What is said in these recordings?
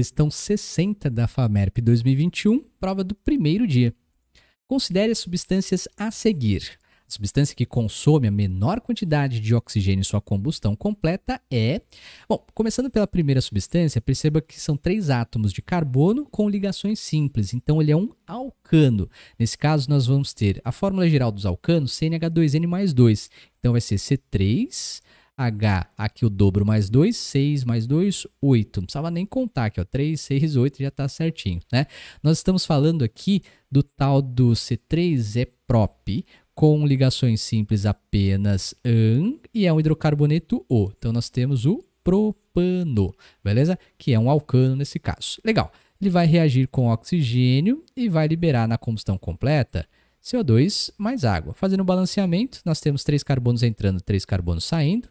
Questão 60 da FAMERP 2021, prova do primeiro dia. Considere as substâncias a seguir. A substância que consome a menor quantidade de oxigênio em sua combustão completa é. Bom, começando pela primeira substância, perceba que são três átomos de carbono com ligações simples, então ele é um alcano. Nesse caso, nós vamos ter a fórmula geral dos alcanos, CnH2n mais 2. Então vai ser C3 H, aqui o dobro mais 2, 6 mais 2, 8. Não precisava nem contar aqui, ó, 3, 6, 8 já está certinho, né? Nós estamos falando aqui do tal do C3E é prop com ligações simples apenas AN e é um hidrocarboneto O. Então nós temos o propano, beleza? Que é um alcano nesse caso. Legal. Ele vai reagir com oxigênio e vai liberar na combustão completa CO2 mais água. Fazendo o balanceamento, nós temos três carbonos entrando, três carbonos saindo.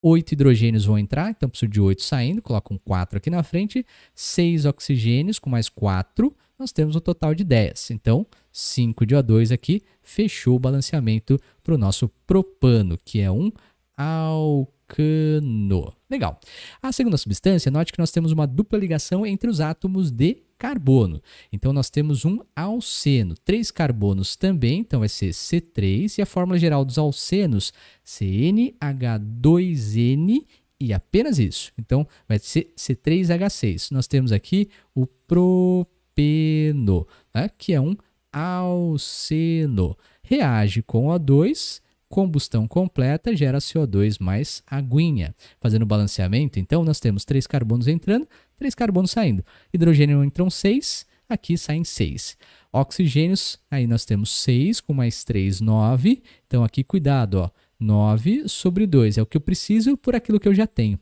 Oito hidrogênios vão entrar, então preciso de oito saindo, coloco um 4 aqui na frente. Seis oxigênios com mais quatro, nós temos um total de 10. Então, 5 de O2 aqui fechou o balanceamento para o nosso propano, que é um álcool cano. Legal. A segunda substância, note que nós temos uma dupla ligação entre os átomos de carbono. Então, nós temos um alceno, três carbonos também, então vai ser C3, e a fórmula geral dos alcenos, CnH2n, e apenas isso. Então, vai ser C3H6. Nós temos aqui o propeno, né, que é um alceno. Reage com O2 combustão completa gera CO2 mais aguinha. Fazendo o balanceamento, então, nós temos três carbonos entrando, três carbonos saindo. Hidrogênio entram seis, aqui saem seis. Oxigênios, aí nós temos seis com mais três, nove. Então, aqui, cuidado, ó. 9 sobre 2 é o que eu preciso por aquilo que eu já tenho.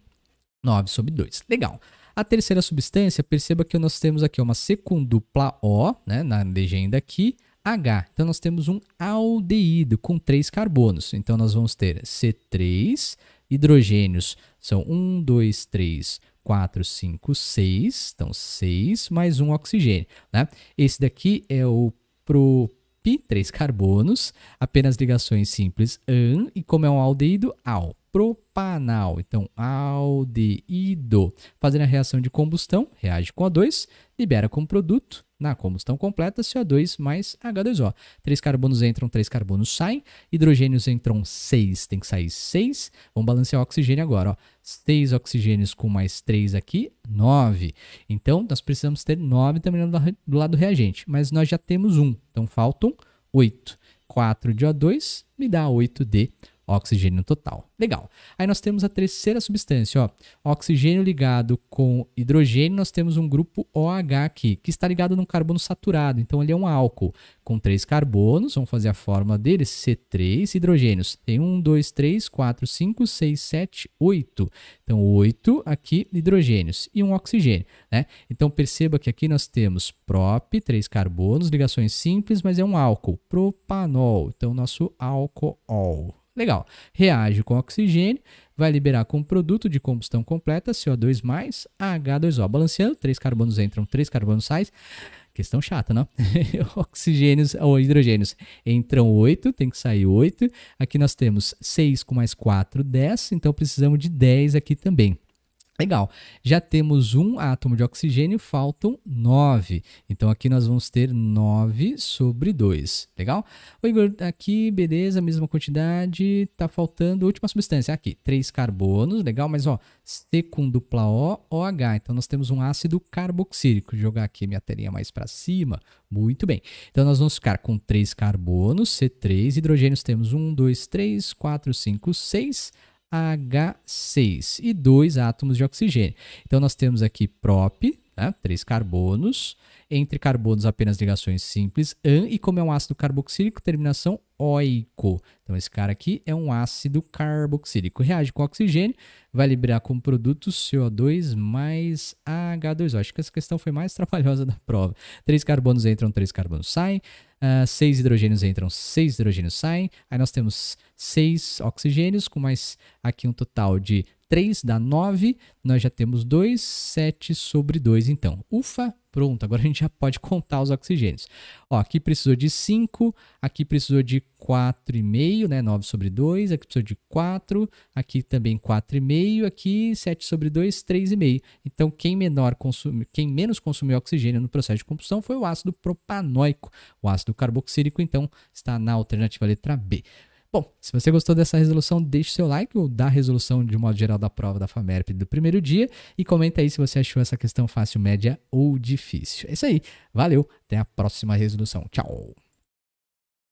9 sobre 2. Legal. A terceira substância, perceba que nós temos aqui uma secundupla O, né, na legenda aqui, H. Então nós temos um aldeído com três carbonos. Então nós vamos ter C3, hidrogênios são 1, 2, 3, 4, 5, 6. Então 6 mais um oxigênio. Né? Esse daqui é o prop, três carbonos, apenas ligações simples an, e como é um aldeído, al propanal. Então, aldeído. Fazendo a reação de combustão, reage com O2, libera como produto na combustão completa, CO2 mais H2O. Três carbonos entram, três carbonos saem. Hidrogênios entram seis, tem que sair seis. Vamos balancear o oxigênio agora. Ó. Seis oxigênios com mais três aqui, nove. Então, nós precisamos ter nove também do lado do reagente. Mas nós já temos um, então faltam oito. 4 de O2 me dá 8 de oxigênio total. Legal. Aí nós temos a terceira substância, ó, oxigênio ligado com hidrogênio, nós temos um grupo OH aqui, que está ligado num carbono saturado, então ele é um álcool com três carbonos, vamos fazer a fórmula dele, C3 hidrogênios. Tem um, dois, três, quatro, cinco, seis, sete, oito. Então oito aqui hidrogênios e um oxigênio, né? Então perceba que aqui nós temos prop, três carbonos, ligações simples, mas é um álcool, propanol, então nosso álcool. Legal. Reage com oxigênio, vai liberar como produto de combustão completa CO2 mais H2O. Balanceando, três carbonos entram, três carbonos saem. Questão chata, não? Oxigênios ou hidrogênios entram 8, tem que sair 8. Aqui nós temos 6 com mais 4, 10. Então precisamos de 10 aqui também. Legal, já temos um átomo de oxigênio, faltam nove. Então, aqui nós vamos ter nove sobre dois. Legal? O Igor, aqui, beleza, mesma quantidade, tá faltando última substância. Aqui, três carbonos, legal, mas ó, C com dupla O, OH. Então, nós temos um ácido carboxílico. Vou jogar aqui minha telinha mais para cima. Muito bem. Então, nós vamos ficar com três carbonos, C3, hidrogênios temos um, dois, três, quatro, cinco, seis H6 e dois átomos de oxigênio. Então nós temos aqui prop, né? Três carbonos. Entre carbonos, apenas ligações simples, an, e como é um ácido carboxílico, terminação oico. Então, esse cara aqui é um ácido carboxílico. Reage com oxigênio, vai liberar como produto CO2 mais H2O. Acho que essa questão foi mais trabalhosa da prova. Três carbonos entram, três carbonos saem. Uh, seis hidrogênios entram, seis hidrogênios saem. Aí nós temos seis oxigênios, com mais aqui um total de 3 dá 9, nós já temos 2, 7 sobre 2, então. Ufa, pronto, agora a gente já pode contar os oxigênios. Ó, aqui precisou de 5, aqui precisou de 4,5, né, 9 sobre 2, aqui precisou de 4, aqui também 4,5, aqui 7 sobre 2, 3,5. Então, quem, menor consumi, quem menos consumiu oxigênio no processo de combustão foi o ácido propanoico. O ácido carboxílico, então, está na alternativa letra B. Bom, se você gostou dessa resolução, deixe seu like ou dá a resolução de modo geral da prova da FAMERP do primeiro dia e comenta aí se você achou essa questão fácil, média ou difícil. É isso aí. Valeu, até a próxima resolução. Tchau!